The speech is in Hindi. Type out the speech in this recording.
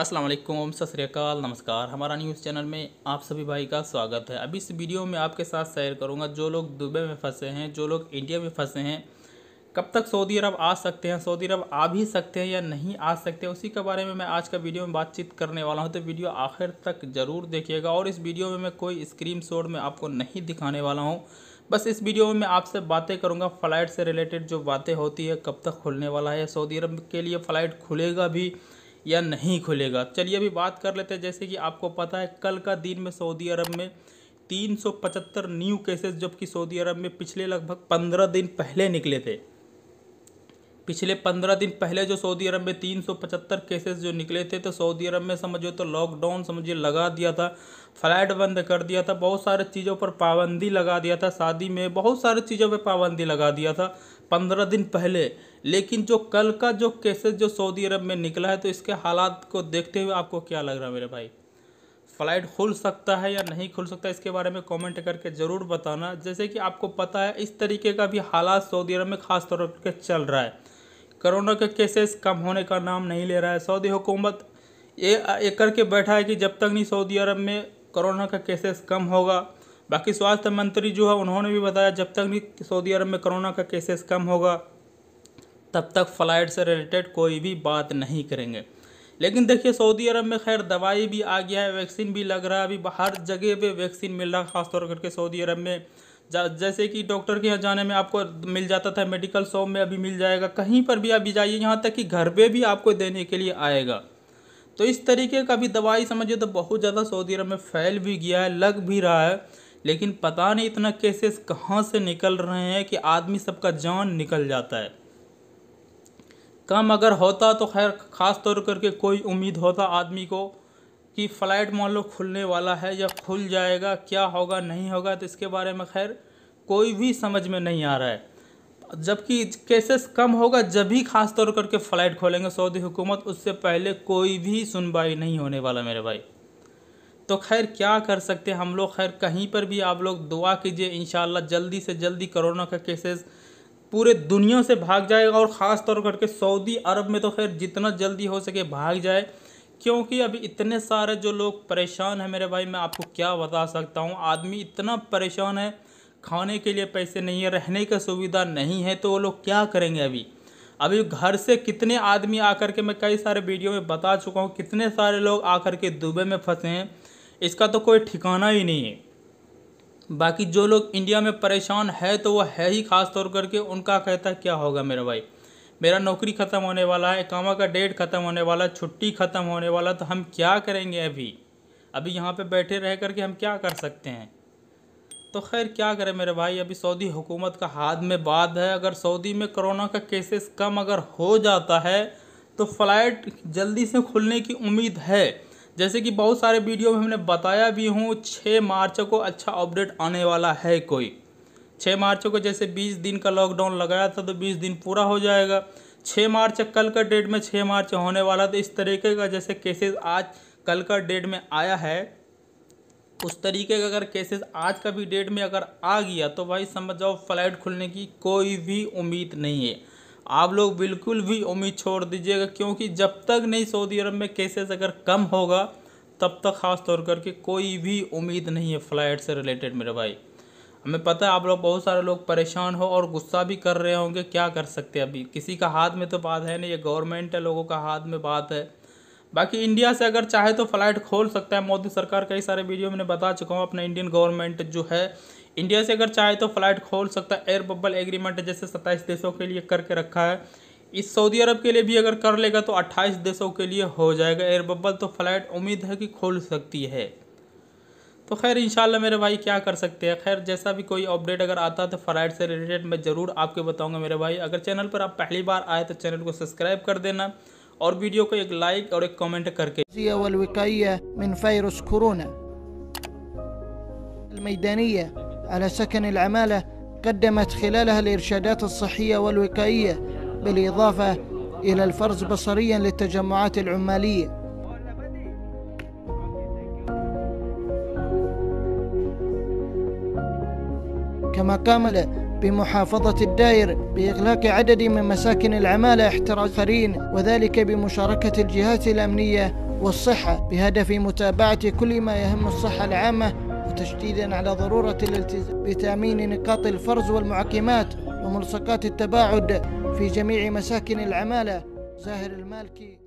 अस्सलाम वालेकुम सत नमस्कार हमारा न्यूज़ चैनल में आप सभी भाई का स्वागत है अभी इस वीडियो में आपके साथ शेयर करूंगा जो लोग दुबई में फंसे हैं जो लोग इंडिया में फंसे हैं कब तक सऊदी अरब आ सकते हैं सऊदी अरब आ भी सकते हैं या नहीं आ सकते उसी के बारे में मैं आज का वीडियो में बातचीत करने वाला हूँ तो वीडियो आखिर तक ज़रूर देखिएगा और इस वीडियो में मैं कोई स्क्रीन शॉट में आपको नहीं दिखाने वाला हूँ बस इस वीडियो में मैं आपसे बातें करूंगा फ़्लाइट से रिलेटेड जो बातें होती है कब तक खुलने वाला है सऊदी अरब के लिए फ़्लाइट खुलेगा भी या नहीं खुलेगा चलिए अभी बात कर लेते हैं जैसे कि आपको पता है कल का दिन में सऊदी अरब में 375 न्यू केसेस जबकि सऊदी अरब में पिछले लगभग 15 दिन पहले निकले थे पिछले पंद्रह दिन पहले जो सऊदी अरब में तीन सौ पचहत्तर केसेस जो निकले थे तो सऊदी अरब में समझो तो लॉकडाउन समझिए लगा दिया था फ्लाइट बंद कर दिया था बहुत सारे चीज़ों पर पाबंदी लगा दिया था शादी में बहुत सारी चीज़ों पर पाबंदी लगा दिया था पंद्रह दिन पहले लेकिन जो कल का जो केसेस जो सऊदी अरब में निकला है तो इसके हालात को देखते हुए आपको क्या लग रहा है मेरे भाई फ्लाइट खुल सकता है या नहीं खुल सकता इसके बारे में कमेंट करके ज़रूर बताना जैसे कि आपको पता है इस तरीके का भी हालात सऊदी अरब में ख़ास तौर पर चल रहा है कोरोना के केसेस कम होने का नाम नहीं ले रहा है सऊदी हुकूमत ये एक करके बैठा है कि जब तक नहीं सऊदी अरब में कोरोना का केसेस कम होगा बाकी स्वास्थ्य मंत्री जो है उन्होंने भी बताया जब तक नहीं सऊदी अरब में कोरोना का केसेस कम होगा तब तक फ़्लाइट से रिलेटेड कोई भी बात नहीं करेंगे लेकिन देखिए सऊदी अरब में खैर दवाई भी आ गया है वैक्सीन भी लग रहा है अभी हर जगह पे वैक्सीन मिल रहा है ख़ासतौर करके सऊदी अरब में जैसे कि डॉक्टर के यहाँ जाने में आपको मिल जाता था मेडिकल शॉप में अभी मिल जाएगा कहीं पर भी अभी जाइए यहाँ तक कि घर पे भी आपको देने के लिए आएगा तो इस तरीके का भी दवाई समझिए तो बहुत ज़्यादा सऊदी अरब में फैल भी गया है लग भी रहा है लेकिन पता नहीं इतना केसेस कहाँ से निकल रहे हैं कि आदमी सबका जान निकल जाता है कम अगर होता तो खैर ख़ास तौर करके कोई उम्मीद होता आदमी को कि फ़्लाइट मान लो खुलने वाला है या खुल जाएगा क्या होगा नहीं होगा तो इसके बारे में खैर कोई भी समझ में नहीं आ रहा है जबकि केसेस कम होगा जब भी खास तौर करके फ़्लाइट खोलेंगे सऊदी हुकूमत उससे पहले कोई भी सुनवाई नहीं होने वाला मेरे भाई तो खैर क्या कर सकते हैं हम लोग खैर कहीं पर भी आप लोग दुआ कीजिए इन जल्दी से जल्दी कोरोना का केसेस पूरे दुनिया से भाग जाएगा और ख़ास तौर करके सऊदी अरब में तो खैर जितना जल्दी हो सके भाग जाए क्योंकि अभी इतने सारे जो लोग परेशान हैं मेरे भाई मैं आपको क्या बता सकता हूँ आदमी इतना परेशान है खाने के लिए पैसे नहीं है रहने का सुविधा नहीं है तो वो लोग क्या करेंगे अभी अभी घर से कितने आदमी आकर के मैं कई सारे वीडियो में बता चुका हूँ कितने सारे लोग आकर के दुबई में फंसे हैं इसका तो कोई ठिकाना ही नहीं है बाकी जो लोग इंडिया में परेशान है तो वो है ही ख़ास तौर करके उनका कहता क्या होगा मेरे भाई मेरा नौकरी ख़त्म होने वाला है कामा का डेट ख़त्म होने वाला छुट्टी ख़त्म होने वाला तो हम क्या करेंगे अभी अभी यहाँ पे बैठे रह कर के हम क्या कर सकते हैं तो खैर क्या करें मेरे भाई अभी सऊदी हुकूमत का हाथ में बात है अगर सऊदी में कोरोना का केसेस कम अगर हो जाता है तो फ़्लाइट जल्दी से खुलने की उम्मीद है जैसे कि बहुत सारे वीडियो में हमने बताया भी हूँ छः मार्च को अच्छा अपडेट आने वाला है कोई छः मार्च को जैसे बीस दिन का लॉकडाउन लगाया था तो बीस दिन पूरा हो जाएगा छः मार्च कल का डेट में छः मार्च होने वाला तो इस तरीके का जैसे केसेस आज कल का डेट में आया है उस तरीके का अगर केसेस आज का भी डेट में अगर आ गया तो भाई समझ जाओ फ्लाइट खुलने की कोई भी उम्मीद नहीं है आप लोग बिल्कुल भी उम्मीद छोड़ दीजिएगा क्योंकि जब तक नहीं सऊदी अरब में केसेस अगर कम होगा तब तक ख़ास तौर करके कोई भी उम्मीद नहीं है फ्लाइट से रिलेटेड मेरे भाई हमें पता है आप लोग बहुत सारे लोग परेशान हो और गुस्सा भी कर रहे होंगे क्या कर सकते हैं अभी किसी का हाथ में तो बात है नहीं ये गवर्नमेंट है लोगों का हाथ में बात है बाकी इंडिया से अगर चाहे तो फ़्लाइट खोल सकता है मोदी सरकार कई सारे वीडियो मैंने बता चुका हूँ अपना इंडियन गवर्नमेंट जो है इंडिया से अगर चाहे तो फ़्लाइट खोल सकता है एयर बबल एग्रीमेंट जैसे सत्ताईस देशों के लिए करके रखा है इस सऊदी अरब के लिए भी अगर कर लेगा तो अट्ठाईस देशों के लिए हो जाएगा एयर बबल तो फ़्लाइट उम्मीद है कि खोल सकती है तो खैर इंशाल्लाह मेरे भाई क्या कर सकते हैं खैर जैसा भी कोई अपडेट अगर आता है तो फ़राइड से रिलेटेड मैं ज़रूर आपको बताऊंगा मेरे भाई अगर चैनल पर आप पहली बार आए तो चैनल को सब्सक्राइब कर देना और वीडियो को एक लाइक और एक कमेंट करके من فيروس كورونا الميدانية على سكن العمالة قدمت خلالها الإرشادات الصحية والوقائية بالإضافة إلى الفرز بصريا للتجمعات العمالية كما قام بمحافظة الدائر بإغلاق عدد من مساكن العمالة احترازين وذلك بمشاركة الجهات الأمنية والصحة بهدف متابعة كل ما يهم الصحة العامة وتشديدا على ضرورة الالتزام بتأمين نقاط الفرز والمعقمات وملصقات التباعد في جميع مساكن العمالة زاهر المالكي